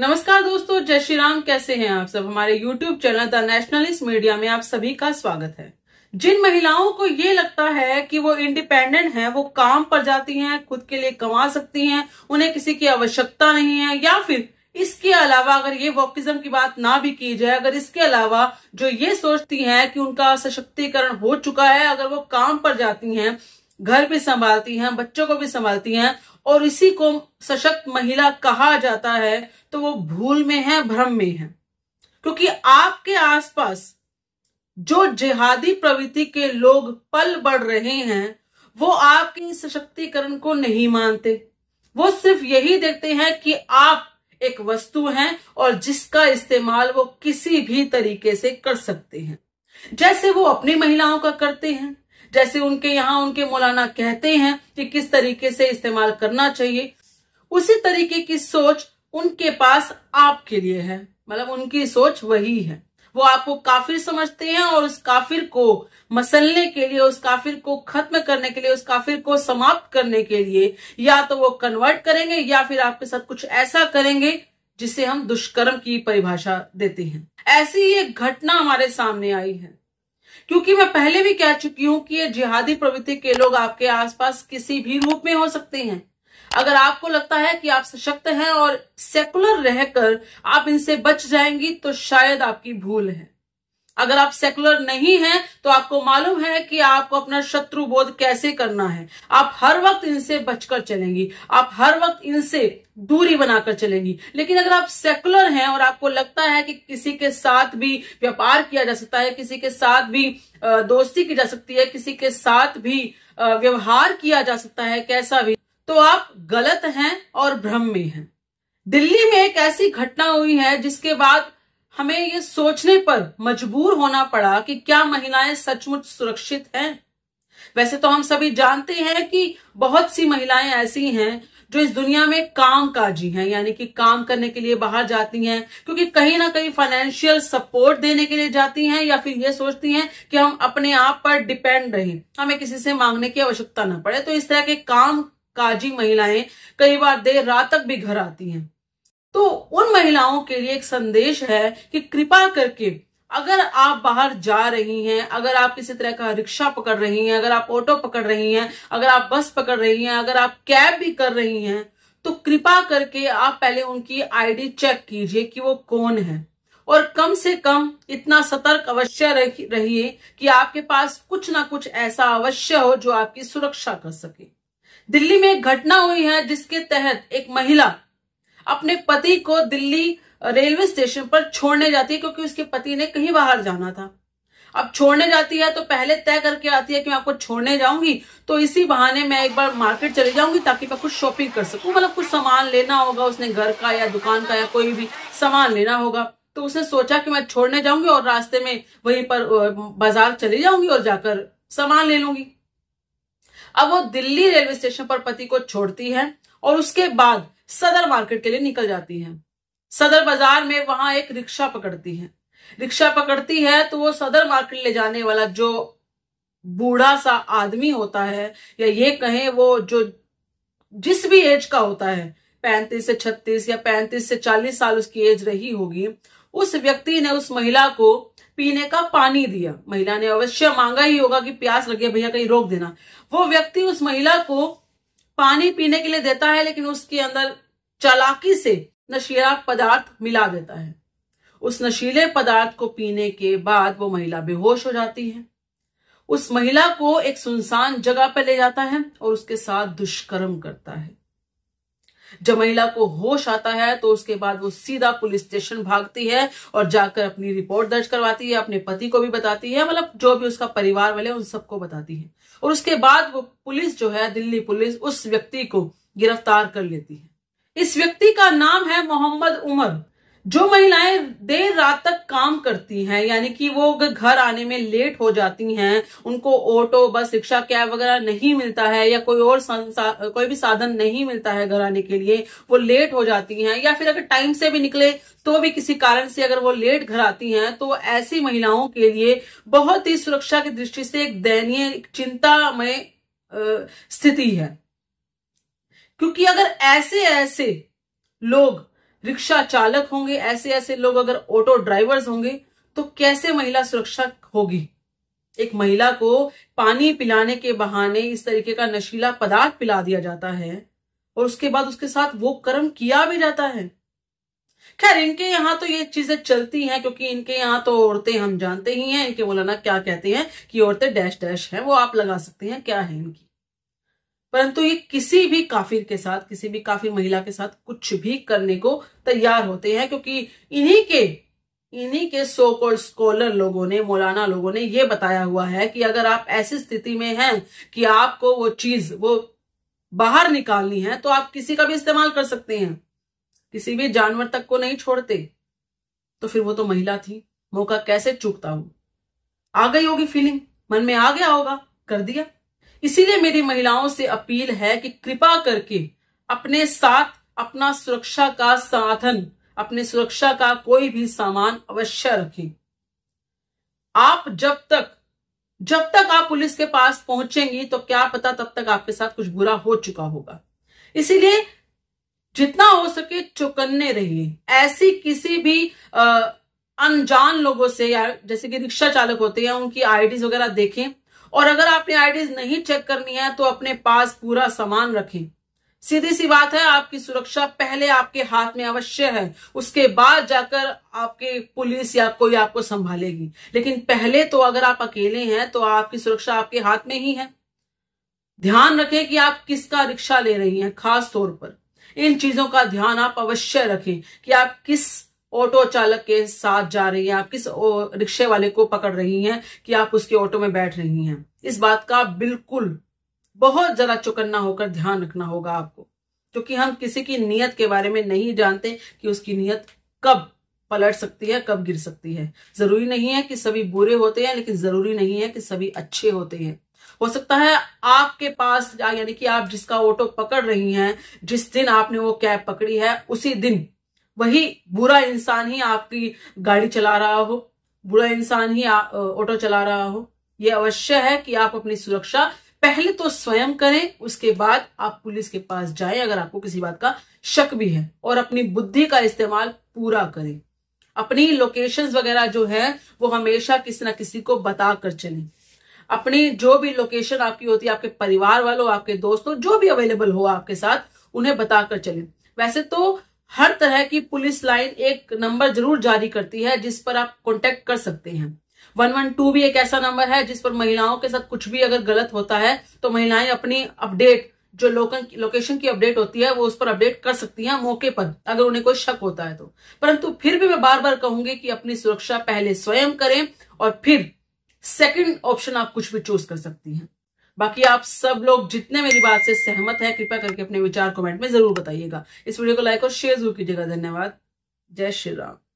नमस्कार दोस्तों जय श्री राम कैसे हैं आप सब हमारे YouTube channel the nationalist media में आप सभी का स्वागत है जिन महिलाओं को ये लगता है कि वो इंडिपेंडेंट हैं, वो काम पर जाती हैं, खुद के लिए कमा सकती हैं, उन्हें किसी की आवश्यकता नहीं है या फिर इसके अलावा अगर ये वॉकिज्म की बात ना भी की जाए अगर इसके अलावा जो ये सोचती हैं कि उनका सशक्तिकरण हो चुका है अगर वो काम पर जाती हैं घर भी संभालती हैं बच्चों को भी संभालती हैं और इसी को सशक्त महिला कहा जाता है तो वो भूल में है भ्रम में है क्योंकि आपके आसपास जो जिहादी प्रवृत्ति के लोग पल बढ़ रहे हैं वो आपके सशक्तिकरण को नहीं मानते वो सिर्फ यही देखते हैं कि आप एक वस्तु हैं और जिसका इस्तेमाल वो किसी भी तरीके से कर सकते हैं जैसे वो अपनी महिलाओं का करते हैं जैसे उनके यहाँ उनके मौलाना कहते हैं कि किस तरीके से इस्तेमाल करना चाहिए उसी तरीके की सोच उनके पास आपके लिए है मतलब उनकी सोच वही है वो आपको काफिर समझते हैं और उस काफिर को मसलने के लिए उस काफिर को खत्म करने के लिए उस काफिर को समाप्त करने के लिए या तो वो कन्वर्ट करेंगे या फिर आपके साथ कुछ ऐसा करेंगे जिसे हम दुष्कर्म की परिभाषा देते हैं ऐसी ही एक घटना हमारे सामने आई है क्योंकि मैं पहले भी कह चुकी हूं कि ये जिहादी प्रवृत्ति के लोग आपके आसपास किसी भी रूप में हो सकते हैं अगर आपको लगता है कि आप सशक्त हैं और सेकुलर रहकर आप इनसे बच जाएंगी तो शायद आपकी भूल है अगर आप सेकुलर नहीं हैं तो आपको मालूम है कि आपको अपना शत्रु बोध कैसे करना है आप हर वक्त इनसे बचकर चलेंगी आप हर वक्त इनसे दूरी बनाकर चलेंगी लेकिन अगर आप सेकुलर हैं और आपको लगता है कि किसी के साथ भी व्यापार किया जा सकता है किसी के साथ भी दोस्ती की जा सकती है किसी के साथ भी व्यवहार किया जा सकता है कैसा भी तो आप गलत हैं और भ्रम में हैं दिल्ली में एक ऐसी घटना हुई है जिसके बाद हमें ये सोचने पर मजबूर होना पड़ा कि क्या महिलाएं सचमुच सुरक्षित हैं वैसे तो हम सभी जानते हैं कि बहुत सी महिलाएं ऐसी हैं जो इस दुनिया में काम काजी हैं यानी कि काम करने के लिए बाहर जाती हैं क्योंकि कहीं ना कहीं फाइनेंशियल सपोर्ट देने के लिए जाती हैं या फिर ये सोचती हैं कि हम अपने आप पर डिपेंड रहें हमें किसी से मांगने की आवश्यकता ना पड़े तो इस तरह के काम काजी महिलाएं कई बार देर रात तक भी घर आती हैं तो उन महिलाओं के लिए एक संदेश है कि कृपा करके अगर आप बाहर जा रही हैं अगर आप किसी तरह का रिक्शा पकड़ रही हैं अगर आप ऑटो पकड़ रही हैं अगर आप बस पकड़ रही हैं अगर आप कैब भी कर रही हैं तो कृपा करके आप पहले उनकी आईडी चेक कीजिए कि वो कौन है और कम से कम इतना सतर्क अवश्य रहिए कि आपके पास कुछ ना कुछ ऐसा अवश्य हो जो आपकी सुरक्षा कर सके दिल्ली में एक घटना हुई है जिसके तहत एक महिला अपने पति को दिल्ली रेलवे स्टेशन पर छोड़ने जाती है क्योंकि उसके पति ने कहीं बाहर जाना था अब छोड़ने जाती है तो पहले तय करके आती है कि मैं आपको छोड़ने जाऊंगी तो इसी बहाने मैं एक बार मार्केट चली जाऊंगी ताकि मैं कुछ शॉपिंग कर सकूं मतलब कुछ सामान लेना होगा उसने घर का या दुकान का या कोई भी सामान लेना होगा तो उसने सोचा कि मैं छोड़ने जाऊंगी और रास्ते में वहीं पर बाजार चली जाऊंगी और जाकर सामान ले लूंगी अब वो दिल्ली रेलवे स्टेशन पर पति को छोड़ती है और उसके बाद सदर मार्केट के लिए निकल जाती है सदर बाजार में वहां एक रिक्शा पकड़ती है रिक्शा पकड़ती है तो वो सदर मार्केट ले जाने वाला जो बूढ़ा सा आदमी होता है या ये कहें वो जो जिस भी एज का होता है पैंतीस से छत्तीस या पैंतीस से चालीस साल उसकी एज रही होगी उस व्यक्ति ने उस महिला को पीने का पानी दिया महिला ने अवश्य मांगा ही होगा कि प्यास लगे भैया कहीं रोक देना वो व्यक्ति उस महिला को पानी पीने के लिए देता है लेकिन उसके अंदर चालाकी से नशीला पदार्थ मिला देता है उस नशीले पदार्थ को पीने के बाद वो महिला बेहोश हो जाती है उस महिला को एक सुनसान जगह पर ले जाता है और उसके साथ दुष्कर्म करता है जब महिला को होश आता है तो उसके बाद वो सीधा पुलिस स्टेशन भागती है और जाकर अपनी रिपोर्ट दर्ज करवाती है अपने पति को भी बताती है मतलब जो भी उसका परिवार वाले उन सबको बताती है और उसके बाद वो पुलिस जो है दिल्ली पुलिस उस व्यक्ति को गिरफ्तार कर लेती है इस व्यक्ति का नाम है मोहम्मद उमर जो महिलाएं देर रात तक काम करती हैं यानी कि वो घर आने में लेट हो जाती हैं उनको ऑटो बस रिक्शा कैब वगैरह नहीं मिलता है या कोई और कोई भी साधन नहीं मिलता है घर आने के लिए वो लेट हो जाती हैं या फिर अगर टाइम से भी निकले तो भी किसी कारण से अगर वो लेट घर आती हैं तो ऐसी महिलाओं के लिए बहुत ही सुरक्षा की दृष्टि से एक दयनीय चिंतामय स्थिति है क्योंकि अगर ऐसे ऐसे लोग रिक्शा चालक होंगे ऐसे ऐसे लोग अगर ऑटो ड्राइवर्स होंगे तो कैसे महिला सुरक्षा होगी एक महिला को पानी पिलाने के बहाने इस तरीके का नशीला पदार्थ पिला दिया जाता है और उसके बाद उसके साथ वो कर्म किया भी जाता है खैर इनके यहाँ तो ये चीजें चलती हैं क्योंकि इनके यहाँ तो औरतें हम जानते ही हैं इनके मौलाना क्या कहते हैं कि औरतें डैश डैश हैं वो आप लगा सकते हैं क्या है इनकी परंतु ये किसी भी काफिर के साथ किसी भी काफिर महिला के साथ कुछ भी करने को तैयार होते हैं क्योंकि इन्हीं के इन्हीं के सो कॉल्ड स्कॉलर लोगों ने मौलाना लोगों ने ये बताया हुआ है कि अगर आप ऐसी स्थिति में हैं कि आपको वो चीज वो बाहर निकालनी है तो आप किसी का भी इस्तेमाल कर सकते हैं किसी भी जानवर तक को नहीं छोड़ते तो फिर वो तो महिला थी मौका कैसे चूकता हूं आ गई होगी फीलिंग मन में आ गया होगा कर दिया इसीलिए मेरी महिलाओं से अपील है कि कृपा करके अपने साथ अपना सुरक्षा का साधन अपने सुरक्षा का कोई भी सामान अवश्य रखें आप जब तक जब तक आप पुलिस के पास पहुंचेंगी तो क्या पता तब तक आपके साथ कुछ बुरा हो चुका होगा इसीलिए जितना हो सके चुकन्ने रहिए ऐसी किसी भी अनजान लोगों से या जैसे कि रिक्शा चालक होते हैं उनकी आईडीज वगैरह देखें और अगर आपने आईडीज नहीं चेक करनी है तो अपने पास पूरा सामान रखें सीधी सी बात है आपकी सुरक्षा पहले आपके हाथ में अवश्य है उसके बाद जाकर आपके पुलिस या कोई आपको संभालेगी लेकिन पहले तो अगर आप अकेले हैं तो आपकी सुरक्षा आपके हाथ में ही है ध्यान रखें कि आप किसका रिक्शा ले रही हैं खास तौर पर इन चीजों का ध्यान आप अवश्य रखें कि आप किस ऑटो चालक के साथ जा रही है आप किस रिक्शे वाले को पकड़ रही हैं कि आप उसके ऑटो में बैठ रही हैं इस बात का बिल्कुल बहुत जरा चुकन्ना होकर ध्यान रखना होगा आपको क्योंकि हम किसी की नीयत के बारे में नहीं जानते कि उसकी नीयत कब पलट सकती है कब गिर सकती है जरूरी नहीं है कि सभी बुरे होते हैं लेकिन जरूरी नहीं है कि सभी अच्छे होते हैं हो सकता है आपके पास यानी कि आप जिसका ऑटो पकड़ रही हैं जिस दिन आपने वो कैब पकड़ी है उसी दिन वही बुरा इंसान ही आपकी गाड़ी चला रहा हो बुरा इंसान ही ऑटो चला रहा हो ये अवश्य है कि आप अपनी सुरक्षा पहले तो स्वयं करें उसके बाद आप पुलिस के पास जाए अगर आपको किसी बात का शक भी है और अपनी बुद्धि का इस्तेमाल पूरा करें अपनी लोकेशंस वगैरह जो है वो हमेशा किसी ना किसी को बता कर चले अपनी जो भी लोकेशन आपकी होती है आपके परिवार वालों आपके दोस्तों जो भी अवेलेबल हो आपके साथ उन्हें बताकर चले वैसे तो हर तरह की पुलिस लाइन एक नंबर जरूर जारी करती है जिस पर आप कॉन्टेक्ट कर सकते हैं वन वन टू भी एक ऐसा नंबर है जिस पर महिलाओं के साथ कुछ भी अगर गलत होता है तो महिलाएं अपनी अपडेट जो लोकेशन की अपडेट होती है वो उस पर अपडेट कर सकती हैं मौके पर अगर उन्हें कोई शक होता है तो परंतु फिर भी मैं बार बार कहूंगी कि अपनी सुरक्षा पहले स्वयं करें और फिर सेकंड ऑप्शन आप कुछ भी चूज कर सकती हैं बाकी आप सब लोग जितने मेरी बात से सहमत है कृपया करके अपने विचार कमेंट में जरूर बताइएगा इस वीडियो को लाइक और शेयर जरूर कीजिएगा धन्यवाद जय श्री राम